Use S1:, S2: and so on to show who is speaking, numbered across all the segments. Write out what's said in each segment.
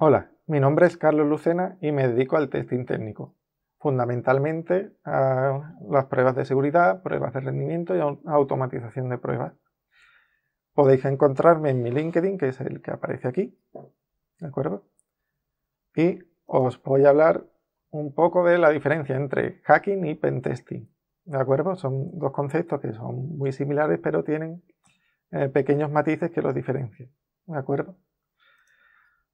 S1: Hola, mi nombre es Carlos Lucena y me dedico al testing técnico, fundamentalmente a las pruebas de seguridad, pruebas de rendimiento y automatización de pruebas. Podéis encontrarme en mi LinkedIn, que es el que aparece aquí, ¿de acuerdo? Y os voy a hablar un poco de la diferencia entre hacking y pentesting, ¿de acuerdo? Son dos conceptos que son muy similares, pero tienen eh, pequeños matices que los diferencian, ¿de acuerdo?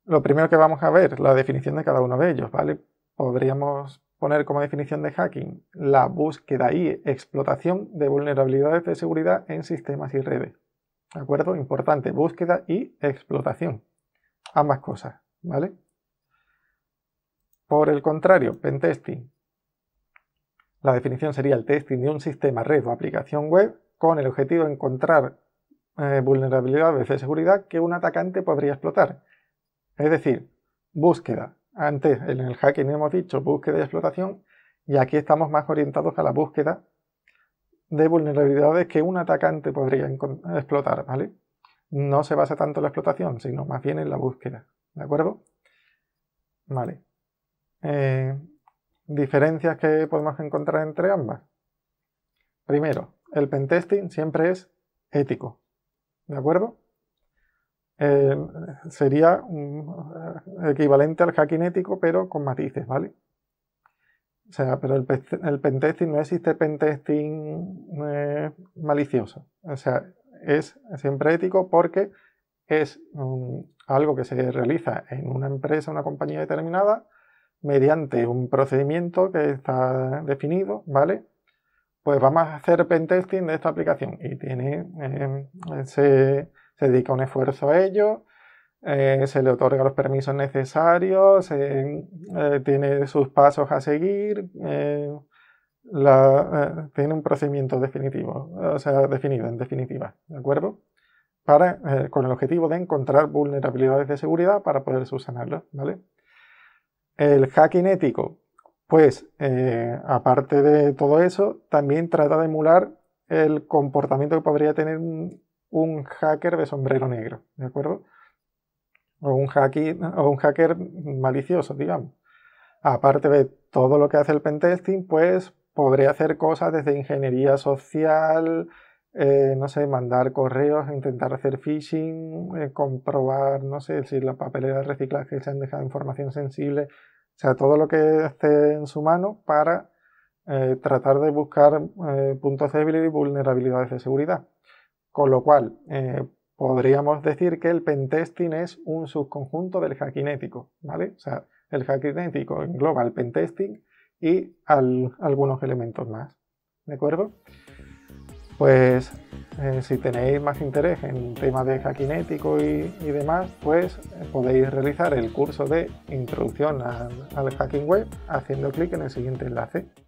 S1: lo primero que vamos a ver, la definición de cada uno de ellos, ¿vale? Podríamos poner como definición de hacking la búsqueda y explotación de vulnerabilidades de seguridad en sistemas y redes. ¿De acuerdo? Importante, búsqueda y explotación. Ambas cosas, ¿vale? Por el contrario, pentesting. La definición sería el testing de un sistema, red o aplicación web con el objetivo de encontrar eh, vulnerabilidades de seguridad que un atacante podría explotar es decir, búsqueda. Antes en el hacking hemos dicho búsqueda y explotación y aquí estamos más orientados a la búsqueda de vulnerabilidades que un atacante podría explotar, ¿vale? No se basa tanto en la explotación, sino más bien en la búsqueda, ¿de acuerdo? Vale. Eh, diferencias que podemos encontrar entre ambas. Primero, el pentesting siempre es ético, ¿de acuerdo? Eh, sería eh, equivalente al ético pero con matices, ¿vale? O sea, pero el, el pentesting no existe pentesting malicioso. O sea, es siempre ético porque es algo que se realiza en una empresa, una compañía determinada, mediante un procedimiento que está definido, ¿vale? Pues vamos a hacer pentesting de esta aplicación y tiene eh, ese se dedica un esfuerzo a ello, eh, se le otorga los permisos necesarios, eh, tiene sus pasos a seguir, eh, tiene un procedimiento definitivo, o sea, definido en definitiva, ¿de acuerdo? Para, con el objetivo de encontrar vulnerabilidades de seguridad para poder subsanarlas, ¿vale? El hacking ético, pues, aparte de todo eso, también trata de emular el comportamiento que podría tener un, un hacker de sombrero negro, ¿de acuerdo? O un, o un hacker malicioso, digamos. Aparte de todo lo que hace el pentesting, pues podré hacer cosas desde ingeniería social, eh, no sé, mandar correos, intentar hacer phishing, eh, comprobar, no sé, si la papelera de reciclaje se han dejado información sensible, o sea, todo lo que esté en su mano para eh, tratar de buscar puntos débiles y vulnerabilidades de seguridad. Con lo cual, eh, podríamos decir que el pentesting es un subconjunto del hackinético, ¿vale? O sea, el hackinético engloba el pentesting y algunos elementos más, ¿de acuerdo? Pues eh, si tenéis más interés en temas de hackinético y, y demás, pues eh, podéis realizar el curso de introducción al hacking web haciendo clic en el siguiente enlace.